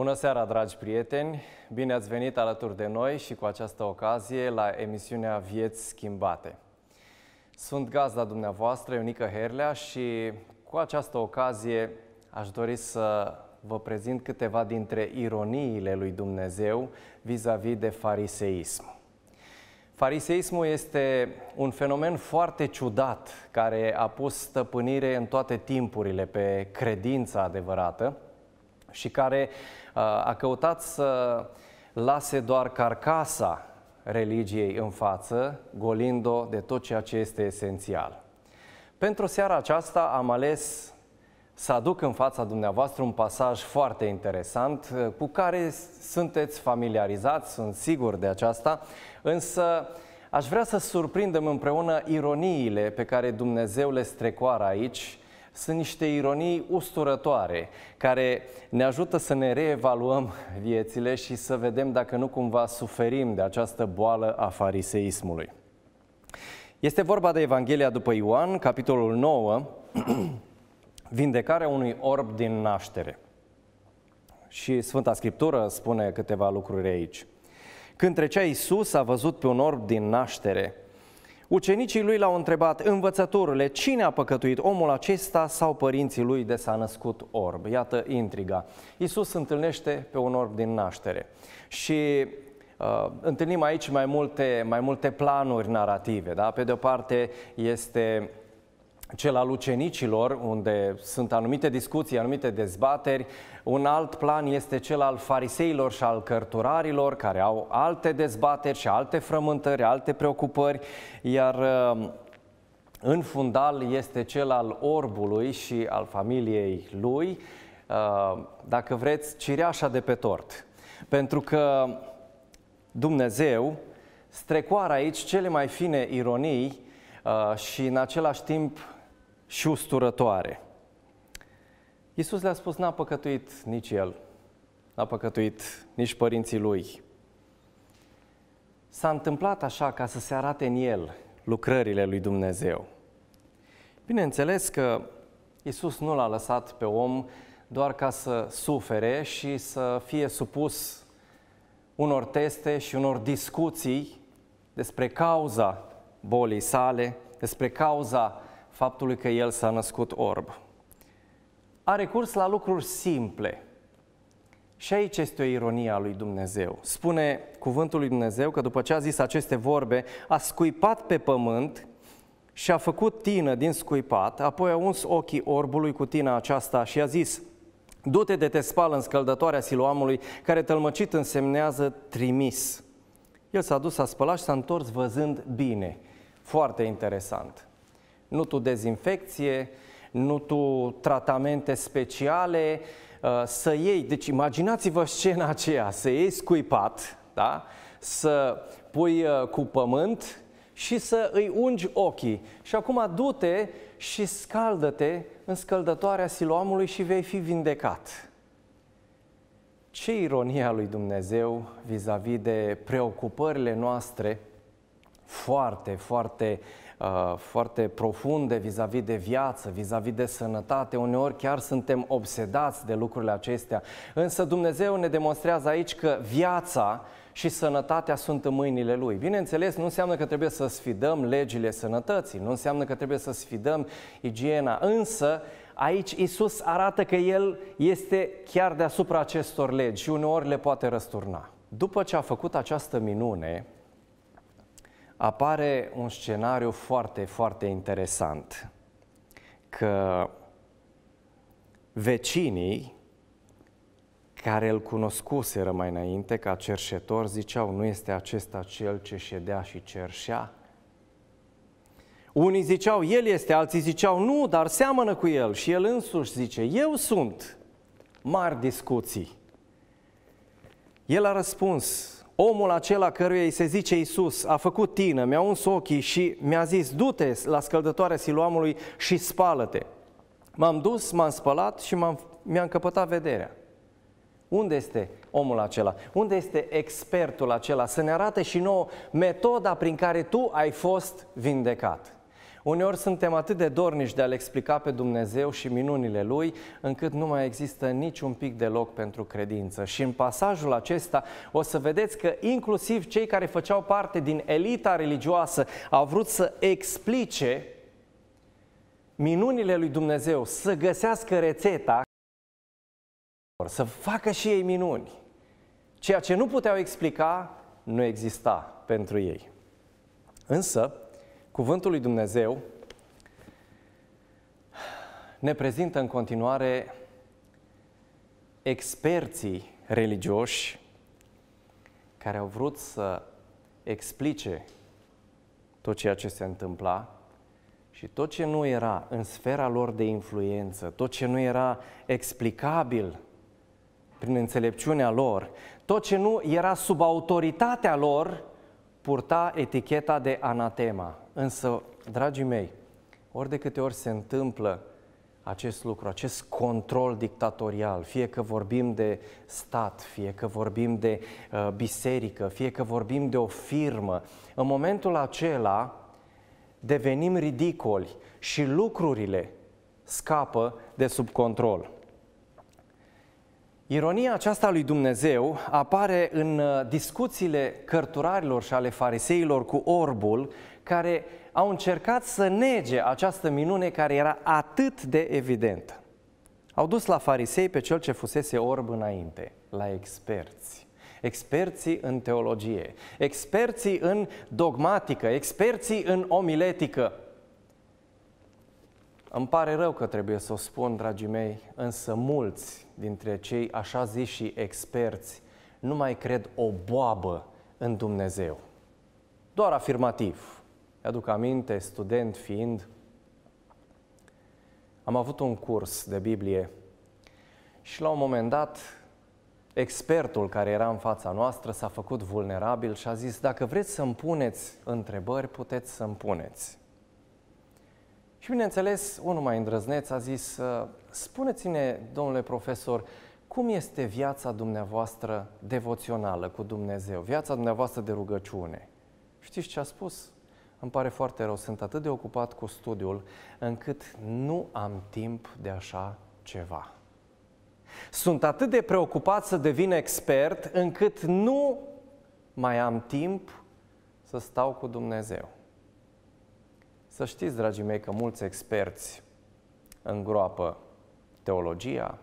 Bună seara, dragi prieteni! Bine ați venit alături de noi și cu această ocazie la emisiunea Vieți Schimbate. Sunt gazda dumneavoastră, Ionica Herlea, și cu această ocazie aș dori să vă prezint câteva dintre ironiile lui Dumnezeu vis-a-vis -vis de fariseism. Fariseismul este un fenomen foarte ciudat care a pus stăpânire în toate timpurile pe credința adevărată, și care Uh, a căutat să lase doar carcasa religiei în față, golind-o de tot ceea ce este esențial. Pentru seara aceasta am ales să aduc în fața dumneavoastră un pasaj foarte interesant uh, cu care sunteți familiarizați, sunt sigur de aceasta, însă aș vrea să surprindem împreună ironiile pe care Dumnezeu le strecoară aici sunt niște ironii usturătoare care ne ajută să ne reevaluăm viețile și să vedem dacă nu cumva suferim de această boală a fariseismului. Este vorba de Evanghelia după Ioan, capitolul 9, vindecarea unui orb din naștere. Și Sfânta Scriptură spune câteva lucruri aici. Când trecea Isus, a văzut pe un orb din naștere – Ucenicii lui l-au întrebat, învățătorule, cine a păcătuit, omul acesta sau părinții lui de s-a născut orb? Iată intriga. Iisus întâlnește pe un orb din naștere și Uh, întâlnim aici mai multe, mai multe planuri narrative. Da? Pe de o parte este cel al ucenicilor, unde sunt anumite discuții, anumite dezbateri. Un alt plan este cel al fariseilor și al cărturarilor, care au alte dezbateri și alte frământări, alte preocupări, iar uh, în fundal este cel al orbului și al familiei lui, uh, dacă vreți, cireașa de pe tort. Pentru că Dumnezeu strecoară aici cele mai fine ironii uh, și în același timp și usturătoare. Iisus le-a spus, n-a păcătuit nici el, n-a păcătuit nici părinții lui. S-a întâmplat așa ca să se arate în el lucrările lui Dumnezeu. Bineînțeles că Iisus nu l-a lăsat pe om doar ca să sufere și să fie supus unor teste și unor discuții despre cauza bolii sale, despre cauza faptului că el s-a născut orb. A recurs la lucruri simple. Și aici este o ironie a lui Dumnezeu. Spune cuvântul lui Dumnezeu că după ce a zis aceste vorbe, a scuipat pe pământ și a făcut tină din scuipat, apoi a uns ochii orbului cu tina aceasta și a zis, Du-te de te spală în scăldătoarea siloamului, care tălmăcit însemnează trimis. El s-a dus, a spălat și s-a întors văzând bine. Foarte interesant. Nu tu dezinfecție, nu tu tratamente speciale, uh, să iei, deci imaginați-vă scena aceea, să iei scuipat, da? să pui uh, cu pământ și să îi ungi ochii. Și acum du-te și scaldă-te în scăldătoarea siloamului și vei fi vindecat. Ce ironia lui Dumnezeu vis-a-vis de preocupările noastre foarte, foarte Uh, foarte profunde vis-a-vis de viață, vis-a-vis de sănătate, uneori chiar suntem obsedați de lucrurile acestea. Însă Dumnezeu ne demonstrează aici că viața și sănătatea sunt în mâinile Lui. Bineînțeles, nu înseamnă că trebuie să sfidăm legile sănătății, nu înseamnă că trebuie să sfidăm igiena, însă aici Isus arată că El este chiar deasupra acestor legi și uneori le poate răsturna. După ce a făcut această minune, apare un scenariu foarte, foarte interesant. Că vecinii care îl cunoscuseră mai înainte ca cerșetor ziceau, nu este acesta cel ce ședea și cerșea? Unii ziceau, el este, alții ziceau, nu, dar seamănă cu el. Și el însuși zice, eu sunt. Mari discuții. El a răspuns, Omul acela căruia îi se zice Iisus a făcut tină, mi-a uns ochii și mi-a zis, du-te la scăldătoarea siluamului și spală-te. M-am dus, m-am spălat și m-am, mi-a încăpătat vederea. Unde este omul acela? Unde este expertul acela? Să ne arate și nouă metoda prin care tu ai fost vindecat. Uneori suntem atât de dornici de a-L explica pe Dumnezeu și minunile Lui, încât nu mai există niciun pic de loc pentru credință. Și în pasajul acesta o să vedeți că inclusiv cei care făceau parte din elita religioasă au vrut să explice minunile lui Dumnezeu, să găsească rețeta, să facă și ei minuni. Ceea ce nu puteau explica, nu exista pentru ei. Însă, Cuvântul lui Dumnezeu ne prezintă în continuare experții religioși care au vrut să explice tot ceea ce se întâmpla și tot ce nu era în sfera lor de influență, tot ce nu era explicabil prin înțelepciunea lor, tot ce nu era sub autoritatea lor, purta eticheta de anatema. Însă, dragii mei, ori de câte ori se întâmplă acest lucru, acest control dictatorial, fie că vorbim de stat, fie că vorbim de uh, biserică, fie că vorbim de o firmă, în momentul acela devenim ridicoli și lucrurile scapă de sub control. Ironia aceasta lui Dumnezeu apare în uh, discuțiile cărturarilor și ale fariseilor cu orbul, care au încercat să nege această minune care era atât de evidentă. Au dus la farisei pe cel ce fusese orb înainte, la experți. Experții în teologie, experții în dogmatică, experții în omiletică. Îmi pare rău că trebuie să o spun, dragii mei, însă mulți dintre cei așa zis și experți nu mai cred o boabă în Dumnezeu. Doar afirmativ. Aduc aminte, student fiind, am avut un curs de Biblie și la un moment dat expertul care era în fața noastră s-a făcut vulnerabil și a zis, dacă vreți să-mi puneți întrebări, puteți să-mi puneți. Și bineînțeles, unul mai îndrăzneț a zis, ă, spuneți-ne, domnule profesor, cum este viața dumneavoastră devoțională cu Dumnezeu, viața dumneavoastră de rugăciune? Știți ce a spus? Îmi pare foarte rău, sunt atât de ocupat cu studiul încât nu am timp de așa ceva. Sunt atât de preocupat să devin expert încât nu mai am timp să stau cu Dumnezeu. Să știți, dragii mei, că mulți experți îngroapă teologia,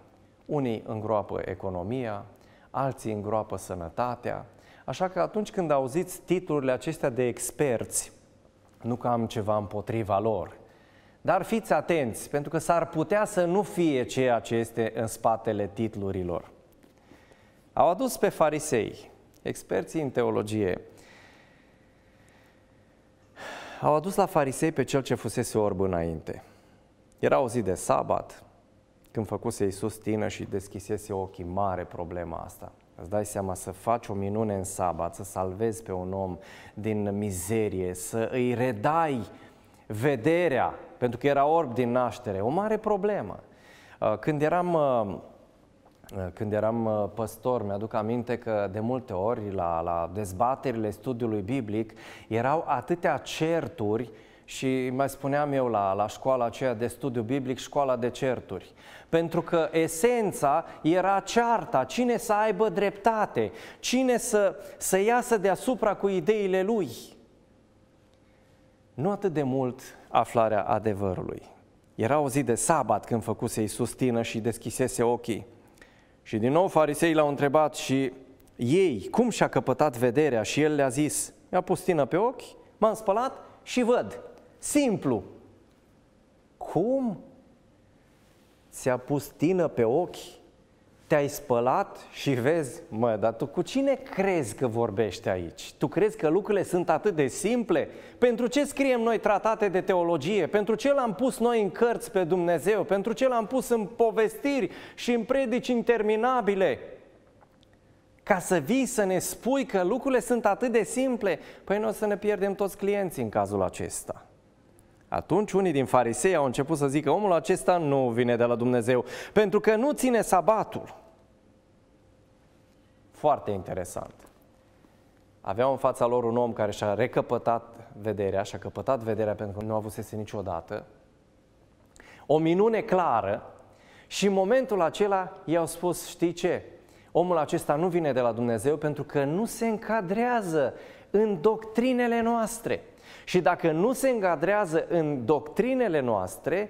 unii îngroapă economia, alții îngroapă sănătatea. Așa că atunci când auziți titlurile acestea de experți, nu că am ceva împotriva lor, dar fiți atenți, pentru că s-ar putea să nu fie ceea ce este în spatele titlurilor. Au adus pe farisei, experții în teologie, au adus la farisei pe cel ce fusese orb înainte. Era o zi de sabat, când făcuse Iisus tină și deschisese ochii, mare problema asta. Îți dai seama să faci o minune în sabat, să salvezi pe un om din mizerie, să îi redai vederea, pentru că era orb din naștere, o mare problemă. Uh, când eram uh, Eh, când eram eh, păstor, mi-aduc aminte că de multe ori la, la dezbaterile studiului biblic erau atâtea certuri și mai spuneam eu la, la școala aceea de studiu biblic, școala de certuri. Pentru că esența era cearta, cine să aibă dreptate, cine să, să iasă deasupra cu ideile lui. Nu atât de mult aflarea adevărului. Era o zi de sabat când făcuse Iisus tină și deschisese ochii. Și din nou farisei l-au întrebat și ei cum și-a căpătat vederea și el le-a zis, mi-a pus tină pe ochi, m-am spălat și văd. Simplu. Cum? Ți-a pus tină pe ochi? te-ai spălat și vezi, mă, dar tu cu cine crezi că vorbești aici? Tu crezi că lucrurile sunt atât de simple? Pentru ce scriem noi tratate de teologie? Pentru ce l-am pus noi în cărți pe Dumnezeu? Pentru ce l-am pus în povestiri și în predici interminabile? Ca să vii să ne spui că lucrurile sunt atât de simple, păi noi o să ne pierdem toți clienții în cazul acesta. Atunci unii din farisei au început să zică, omul acesta nu vine de la Dumnezeu, pentru că nu ține sabatul. Foarte interesant. Aveau în fața lor un om care și-a recăpătat vederea, și-a căpătat vederea pentru că nu a avusese niciodată. O minune clară și în momentul acela i-au spus, știi ce? Omul acesta nu vine de la Dumnezeu pentru că nu se încadrează în doctrinele noastre. Și dacă nu se încadrează în doctrinele noastre,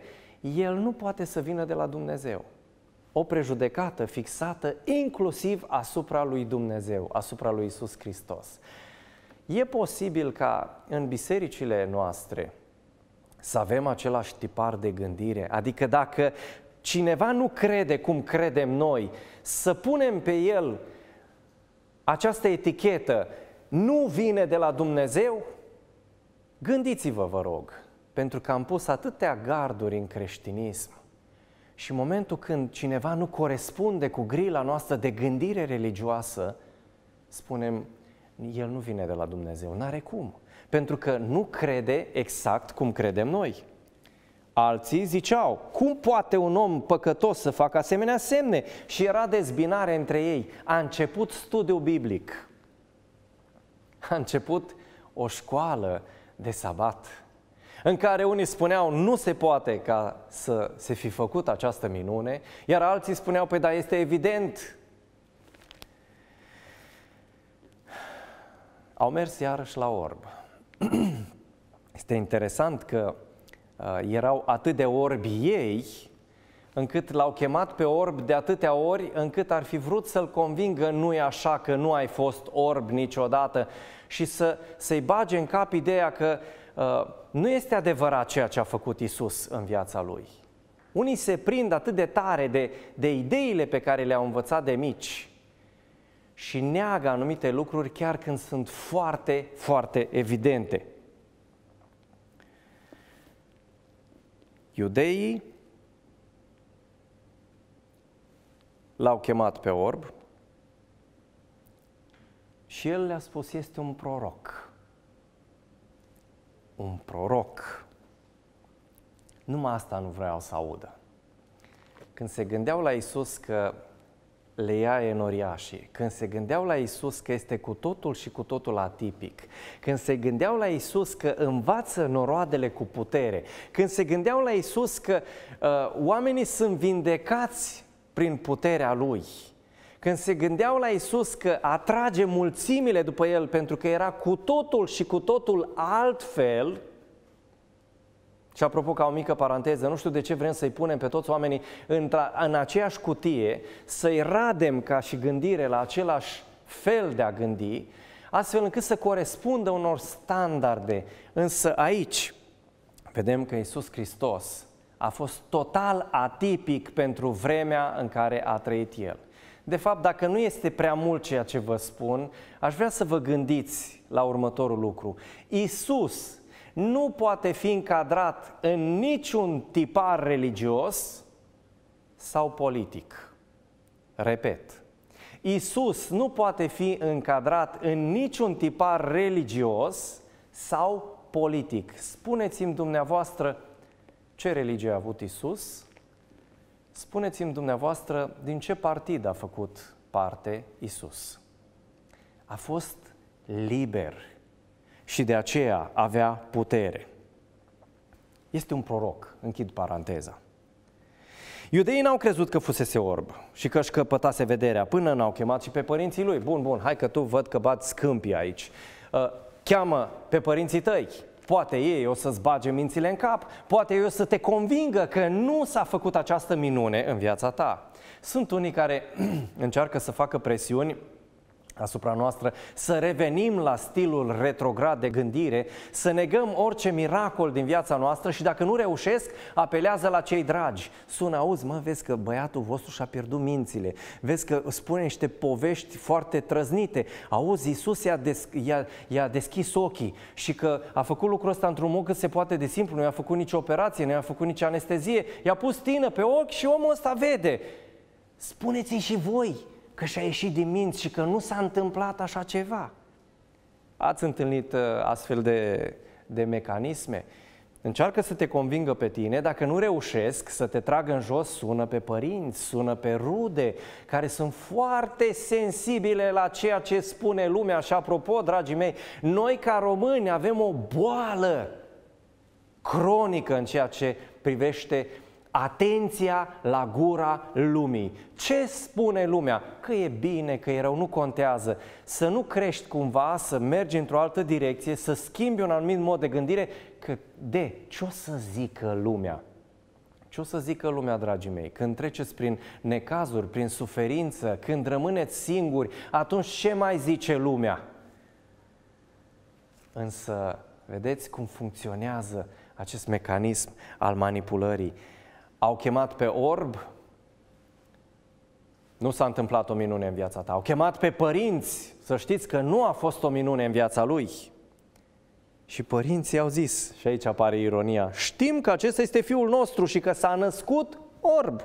el nu poate să vină de la Dumnezeu. O prejudecată fixată inclusiv asupra lui Dumnezeu, asupra lui Isus Hristos. E posibil ca în bisericile noastre să avem același tipar de gândire, adică dacă cineva nu crede cum credem noi, să punem pe el această etichetă nu vine de la Dumnezeu, Gândiți-vă, vă rog, pentru că am pus atâtea garduri în creștinism și în momentul când cineva nu corespunde cu grila noastră de gândire religioasă, spunem, el nu vine de la Dumnezeu, n-are cum, pentru că nu crede exact cum credem noi. Alții ziceau, cum poate un om păcătos să facă asemenea semne? Și era dezbinare între ei. A început studiu biblic. A început o școală de sabat, în care unii spuneau nu se poate ca să se fi făcut această minune, iar alții spuneau, păi da, este evident. Au mers iarăși la orb. Este interesant că uh, erau atât de orbi ei, încât l-au chemat pe orb de atâtea ori încât ar fi vrut să-l convingă nu e așa că nu ai fost orb niciodată și să, să-i bage în cap ideea că uh, nu este adevărat ceea ce a făcut Isus în viața lui. Unii se prind atât de tare de, de ideile pe care le-au învățat de mici și neagă anumite lucruri chiar când sunt foarte, foarte evidente. Iudeii l-au chemat pe orb, și el le-a spus, este un proroc. Un proroc. Numai asta nu vreau să audă. Când se gândeau la Isus că le ia enoriașii, când se gândeau la Isus că este cu totul și cu totul atipic, când se gândeau la Isus că învață noroadele cu putere, când se gândeau la Isus că uh, oamenii sunt vindecați prin puterea Lui, când se gândeau la Isus că atrage mulțimile după el pentru că era cu totul și cu totul altfel, și apropo, ca o mică paranteză, nu știu de ce vrem să-i punem pe toți oamenii în aceeași cutie, să-i radem ca și gândire la același fel de a gândi, astfel încât să corespundă unor standarde. Însă aici vedem că Isus Hristos a fost total atipic pentru vremea în care a trăit El. De fapt, dacă nu este prea mult ceea ce vă spun, aș vrea să vă gândiți la următorul lucru. Isus nu poate fi încadrat în niciun tipar religios sau politic. Repet, Isus nu poate fi încadrat în niciun tipar religios sau politic. Spuneți-mi dumneavoastră ce religie a avut Isus? Spuneți-mi dumneavoastră din ce partid a făcut parte Isus. A fost liber și de aceea avea putere. Este un proroc, închid paranteza. Iudeii n-au crezut că fusese orb și că își căpătase vederea, până n-au chemat și pe părinții lui. Bun, bun, hai că tu văd că bați scâmpii aici. Ă, cheamă pe părinții tăi. Poate ei o să-ți bage mințile în cap, poate ei o să te convingă că nu s-a făcut această minune în viața ta. Sunt unii care încearcă să facă presiuni asupra noastră, să revenim la stilul retrograd de gândire, să negăm orice miracol din viața noastră și dacă nu reușesc, apelează la cei dragi. Sună, auzi, mă, vezi că băiatul vostru și-a pierdut mințile, vezi că spune niște povești foarte trăznite, auzi, Iisus i-a, des- i-a, i-a deschis ochii și că a făcut lucrul ăsta într-un mod cât se poate de simplu, nu i-a făcut nicio operație, nu i-a făcut nici anestezie, i-a pus tină pe ochi și omul ăsta vede. Spuneți-i și voi, că și-a ieșit din minți și că nu s-a întâmplat așa ceva. Ați întâlnit uh, astfel de, de mecanisme? Încearcă să te convingă pe tine, dacă nu reușesc să te tragă în jos, sună pe părinți, sună pe rude, care sunt foarte sensibile la ceea ce spune lumea. Și apropo, dragii mei, noi ca români avem o boală cronică în ceea ce privește uh, atenția la gura lumii. Ce spune lumea? Că e bine, că e rău, nu contează. Să nu crești cumva, să mergi într-o altă direcție, să schimbi un anumit mod de gândire, că de ce o să zică lumea? Ce o să zică lumea, dragii mei? Când treceți prin necazuri, prin suferință, când rămâneți singuri, atunci ce mai zice lumea? Însă, vedeți cum funcționează acest mecanism al manipulării. Au chemat pe orb, nu s-a întâmplat o minune în viața ta. Au chemat pe părinți, să știți că nu a fost o minune în viața lui. Și părinții au zis, și aici apare ironia, știm că acesta este fiul nostru și că s-a născut orb.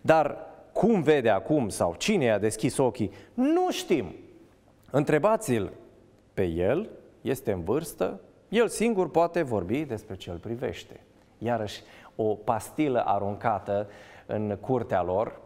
Dar cum vede acum sau cine i-a deschis ochii, nu știm. Întrebați-l pe el, este în vârstă, el singur poate vorbi despre ce îl privește iarăși o pastilă aruncată în curtea lor.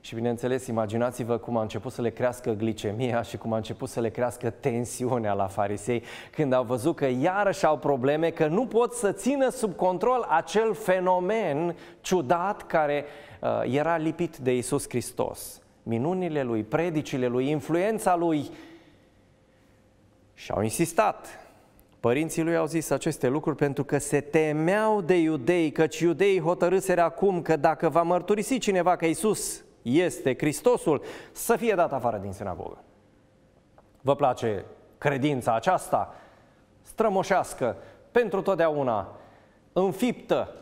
Și bineînțeles, imaginați-vă cum a început să le crească glicemia și cum a început să le crească tensiunea la farisei când au văzut că iarăși au probleme, că nu pot să țină sub control acel fenomen ciudat care uh, era lipit de Isus Hristos. Minunile lui, predicile lui, influența lui. Și au insistat Părinții lui au zis aceste lucruri pentru că se temeau de iudei, căci iudeii hotărâsere acum că dacă va mărturisi cineva că Isus este Hristosul, să fie dat afară din sinagogă. Vă place credința aceasta? Strămoșească, pentru totdeauna, înfiptă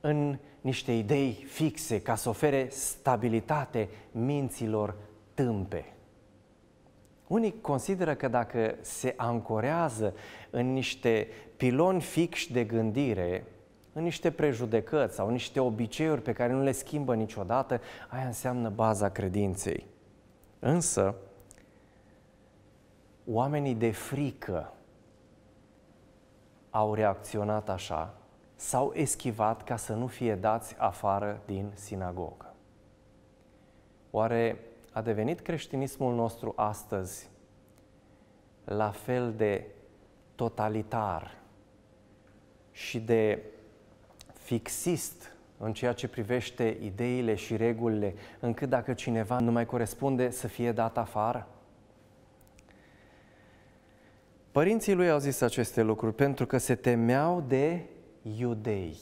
în niște idei fixe ca să ofere stabilitate minților tâmpe. Unii consideră că dacă se ancorează în niște piloni fixi de gândire, în niște prejudecăți sau niște obiceiuri pe care nu le schimbă niciodată, aia înseamnă baza credinței. Însă, oamenii de frică au reacționat așa, s-au eschivat ca să nu fie dați afară din sinagogă. Oare a devenit creștinismul nostru astăzi la fel de totalitar și de fixist în ceea ce privește ideile și regulile, încât dacă cineva nu mai corespunde să fie dat afară? Părinții lui au zis aceste lucruri pentru că se temeau de iudei.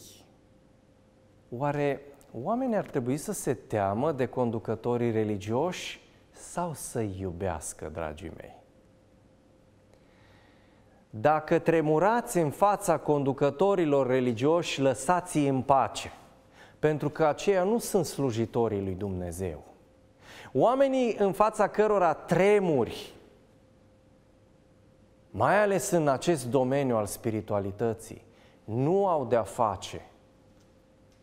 Oare Oamenii ar trebui să se teamă de conducătorii religioși sau să iubească, dragii mei? Dacă tremurați în fața conducătorilor religioși, lăsați-i în pace, pentru că aceia nu sunt slujitorii lui Dumnezeu. Oamenii în fața cărora tremuri, mai ales în acest domeniu al spiritualității, nu au de-a face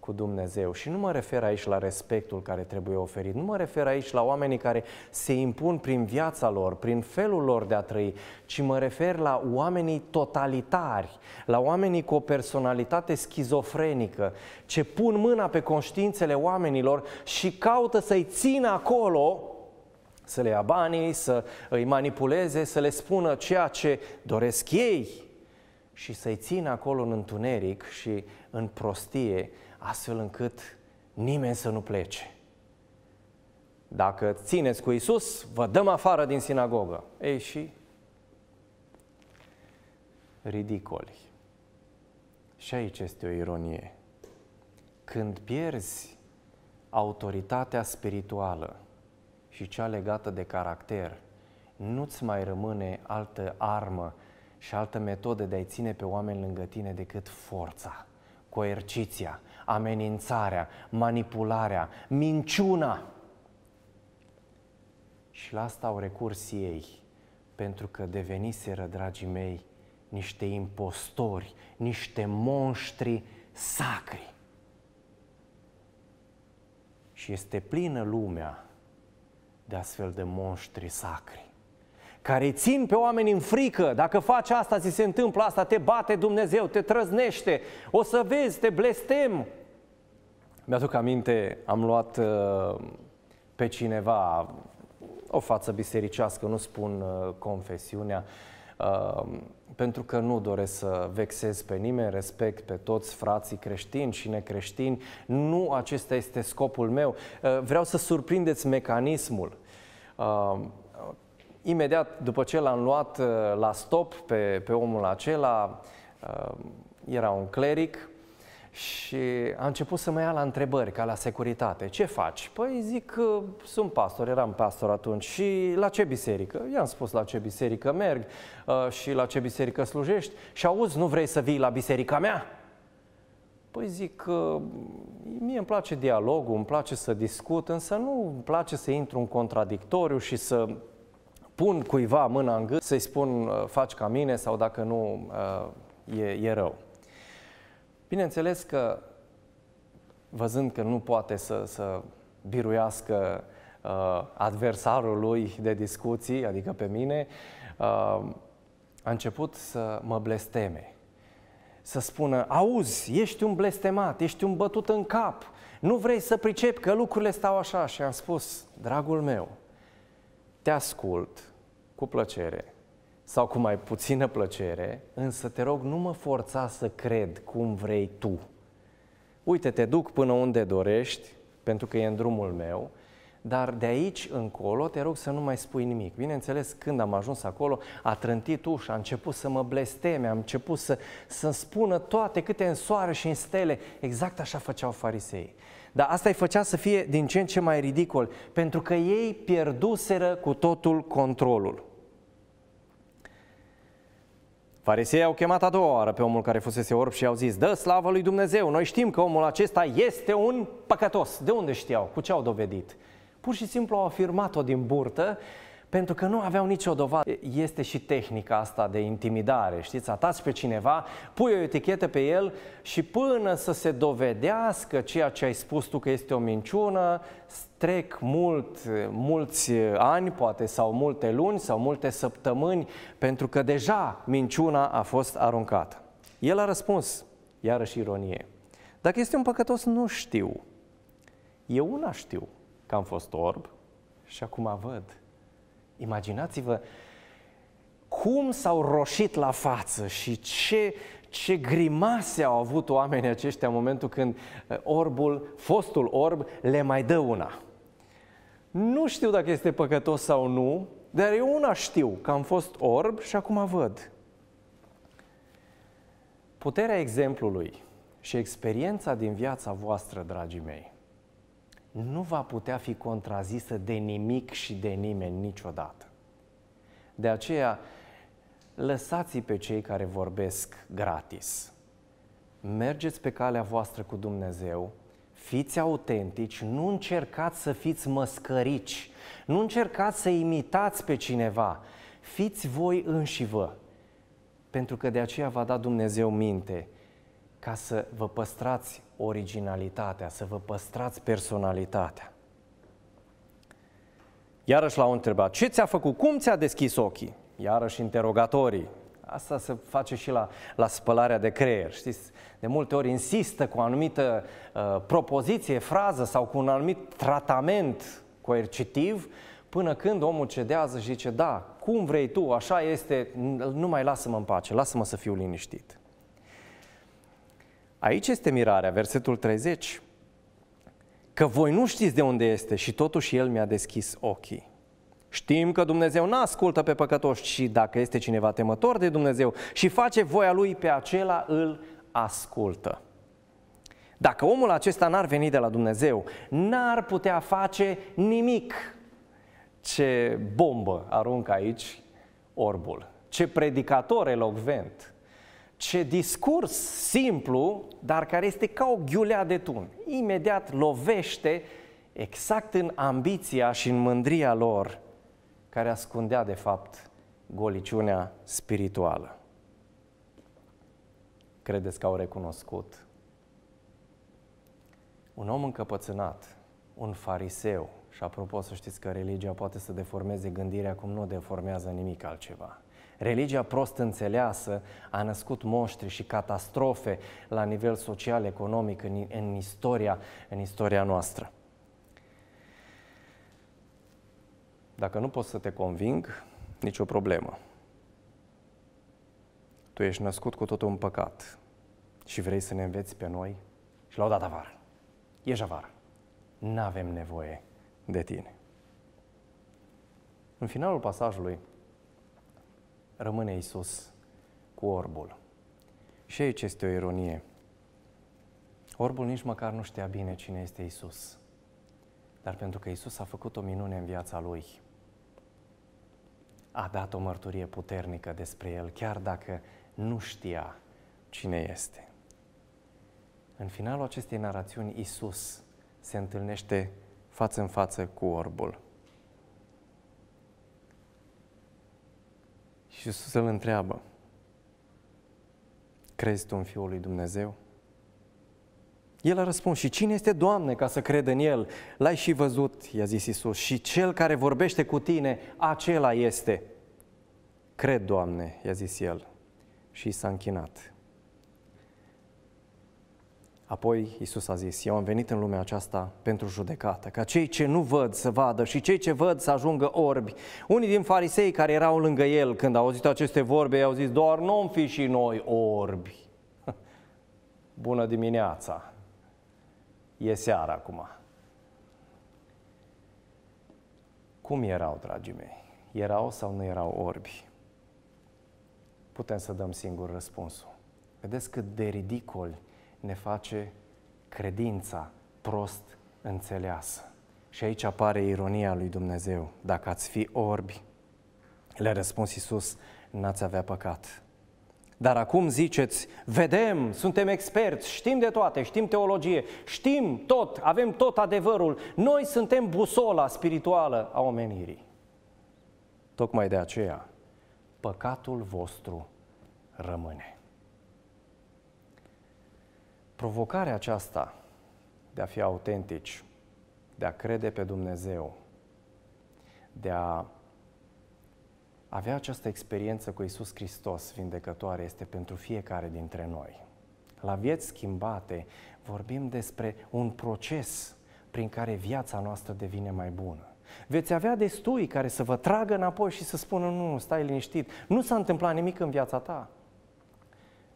cu Dumnezeu. Și nu mă refer aici la respectul care trebuie oferit, nu mă refer aici la oamenii care se impun prin viața lor, prin felul lor de a trăi, ci mă refer la oamenii totalitari, la oamenii cu o personalitate schizofrenică, ce pun mâna pe conștiințele oamenilor și caută să-i țină acolo să le ia banii, să îi manipuleze, să le spună ceea ce doresc ei și să-i țină acolo în întuneric și în prostie astfel încât nimeni să nu plece. Dacă țineți cu Isus, vă dăm afară din sinagogă. Ei și ridicoli. Și aici este o ironie. Când pierzi autoritatea spirituală și cea legată de caracter, nu-ți mai rămâne altă armă și altă metodă de a-i ține pe oameni lângă tine decât forța coerciția, amenințarea, manipularea, minciuna. Și la asta au recurs ei, pentru că deveniseră, dragii mei, niște impostori, niște monștri sacri. Și este plină lumea de astfel de monștri sacri care țin pe oameni în frică. Dacă faci asta, ți se întâmplă asta, te bate Dumnezeu, te trăznește, o să vezi, te blestem. Mi-aduc aminte, am luat uh, pe cineva, o față bisericească, nu spun uh, confesiunea, uh, pentru că nu doresc să vexez pe nimeni, respect pe toți frații creștini și necreștini, nu acesta este scopul meu. Vreau să surprindeți mecanismul Imediat după ce l-am luat uh, la stop pe, pe omul acela, uh, era un cleric, și a început să mă ia la întrebări, ca la securitate. Ce faci? Păi zic că sunt pastor, eram pastor atunci. Și la ce biserică? I-am spus la ce biserică merg uh, și la ce biserică slujești. Și auzi, nu vrei să vii la biserica mea? Păi zic că mm, mie îmi place dialogul, îmi place să discut, însă nu îmi place să intru în contradictoriu și să pun cuiva mâna în gât, să-i spun uh, faci ca mine sau dacă nu uh, e, e rău. Bineînțeles că văzând că nu poate să, să biruiască uh, adversarul lui de discuții, adică pe mine, a început să mă blesteme. Să spună, auzi, ești un blestemat, ești un bătut în cap, nu vrei să pricepi că lucrurile stau așa. Și am spus, dragul meu, te ascult, cu plăcere sau cu mai puțină plăcere, însă te rog, nu mă forța să cred cum vrei tu. Uite, te duc până unde dorești, pentru că e în drumul meu, dar de aici încolo te rog să nu mai spui nimic. Bineînțeles, când am ajuns acolo, a trântit ușa, a început să mă blesteme, a început să, să spună toate câte în soare și în stele. Exact așa făceau farisei. Dar asta îi făcea să fie din ce în ce mai ridicol, pentru că ei pierduseră cu totul controlul. Farisei au chemat a doua oară pe omul care fusese orb și au zis, dă slavă lui Dumnezeu, noi știm că omul acesta este un păcătos. De unde știau? Cu ce au dovedit? Pur și simplu au afirmat-o din burtă pentru că nu aveau nicio dovadă. Este și tehnica asta de intimidare, știți? Atați pe cineva, pui o etichetă pe el și până să se dovedească ceea ce ai spus tu că este o minciună, trec mult, mulți ani, poate, sau multe luni, sau multe săptămâni, pentru că deja minciuna a fost aruncată. El a răspuns, iarăși ironie, dacă este un păcătos, nu știu. Eu una știu că am fost orb și acum văd. Imaginați-vă cum s-au roșit la față și ce, ce grimase au avut oamenii aceștia în momentul când eh, orbul, fostul orb, le mai dă una. Nu știu dacă este păcătos sau nu, dar eu una știu, că am fost orb și acum văd. Puterea exemplului și experiența din viața voastră, dragii mei, nu va putea fi contrazisă de nimic și de nimeni niciodată. De aceea, lăsați pe cei care vorbesc gratis. Mergeți pe calea voastră cu Dumnezeu, fiți autentici, nu încercați să fiți măscărici, nu încercați să imitați pe cineva, fiți voi înși vă, pentru că de aceea va da Dumnezeu minte ca să vă păstrați originalitatea, să vă păstrați personalitatea. Iarăși l-au întrebat, ce ți-a făcut, cum ți-a deschis ochii? Iarăși interogatorii. Asta se face și la, la spălarea de creier, știți? De multe ori insistă cu o anumită uh, propoziție, frază sau cu un anumit tratament coercitiv până când omul cedează și zice, da, cum vrei tu, așa este, nu mai lasă-mă în pace, lasă-mă să fiu liniștit. Aici este mirarea, versetul 30. Că voi nu știți de unde este și totuși El mi-a deschis ochii. Știm că Dumnezeu nu ascultă pe păcătoși și dacă este cineva temător de Dumnezeu și face voia lui, pe acela îl ascultă. Dacă omul acesta n-ar veni de la Dumnezeu, n-ar putea face nimic. Ce bombă aruncă aici orbul. Ce predicator elocvent. Ce discurs simplu, dar care este ca o ghiulea de tun. Imediat lovește exact în ambiția și în mândria lor care ascundea de fapt goliciunea spirituală. Credeți că au recunoscut? Un om încăpățânat, un fariseu, și apropo să știți că religia poate să deformeze gândirea cum nu deformează nimic altceva – Religia prost înțeleasă a născut moștri și catastrofe la nivel social, economic, în, în, istoria, în istoria noastră. Dacă nu pot să te conving, nicio problemă. Tu ești născut cu totul un păcat și vrei să ne înveți pe noi și la o dată avară. Ești avară. N-avem nevoie de tine. În finalul pasajului, rămâne Isus cu orbul. Și aici este o ironie. Orbul nici măcar nu știa bine cine este Isus. Dar pentru că Isus a făcut o minune în viața lui, a dat o mărturie puternică despre el, chiar dacă nu știa cine este. În finalul acestei narațiuni, Isus se întâlnește față în față cu orbul. Și Iisus îl întreabă, crezi tu în Fiul lui Dumnezeu? El a răspuns, și cine este Doamne ca să cred în El? L-ai și văzut, i-a zis Isus, și cel care vorbește cu tine, acela este. Cred, Doamne, i-a zis el și s-a închinat. Apoi Isus a zis, eu am venit în lumea aceasta pentru judecată, ca cei ce nu văd să vadă și cei ce văd să ajungă orbi. Unii din farisei care erau lângă el când au auzit aceste vorbe, i au zis, doar nu fi și noi orbi. Bună dimineața! E seara acum. Cum erau, dragii mei? Erau sau nu erau orbi? Putem să dăm singur răspunsul. Vedeți cât de ridicol ne face credința prost înțeleasă. Și aici apare ironia lui Dumnezeu. Dacă ați fi orbi, le-a răspuns Iisus, n-ați avea păcat. Dar acum ziceți, vedem, suntem experți, știm de toate, știm teologie, știm tot, avem tot adevărul. Noi suntem busola spirituală a omenirii. Tocmai de aceea, păcatul vostru rămâne. Provocarea aceasta de a fi autentici, de a crede pe Dumnezeu, de a avea această experiență cu Isus Hristos vindecătoare este pentru fiecare dintre noi. La vieți schimbate vorbim despre un proces prin care viața noastră devine mai bună. Veți avea destui care să vă tragă înapoi și să spună nu, nu stai liniștit, nu s-a întâmplat nimic în viața ta.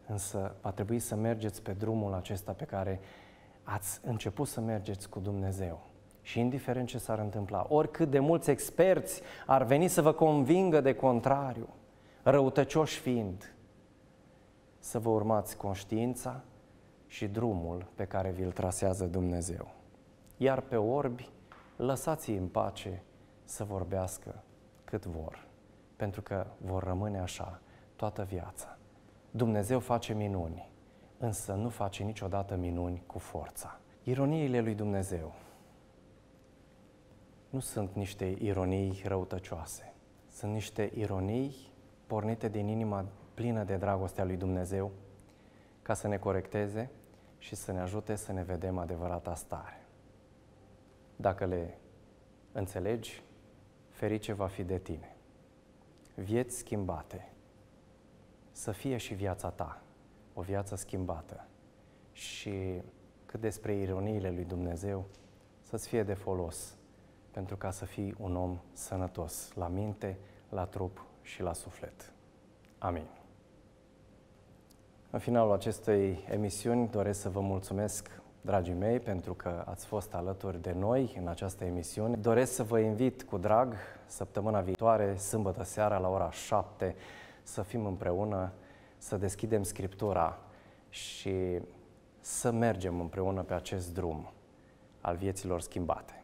Însă va trebui să mergeți pe drumul acesta pe care ați început să mergeți cu Dumnezeu. Și indiferent ce s-ar întâmpla, oricât de mulți experți ar veni să vă convingă de contrariu, răutăcioși fiind, să vă urmați conștiința și drumul pe care vi-l trasează Dumnezeu. Iar pe orbi, lăsați-i în pace să vorbească cât vor, pentru că vor rămâne așa toată viața. Dumnezeu face minuni, însă nu face niciodată minuni cu forța. Ironiile lui Dumnezeu nu sunt niște ironii răutăcioase. Sunt niște ironii pornite din inima plină de dragostea lui Dumnezeu ca să ne corecteze și să ne ajute să ne vedem adevărata stare. Dacă le înțelegi, ferice va fi de tine. Vieți schimbate – să fie și viața ta o viață schimbată. Și cât despre ironiile lui Dumnezeu, să-ți fie de folos pentru ca să fii un om sănătos la minte, la trup și la suflet. Amin. În finalul acestei emisiuni doresc să vă mulțumesc, dragii mei, pentru că ați fost alături de noi în această emisiune. Doresc să vă invit cu drag săptămâna viitoare, sâmbătă seara la ora 7, să fim împreună, să deschidem Scriptura și să mergem împreună pe acest drum al vieților schimbate.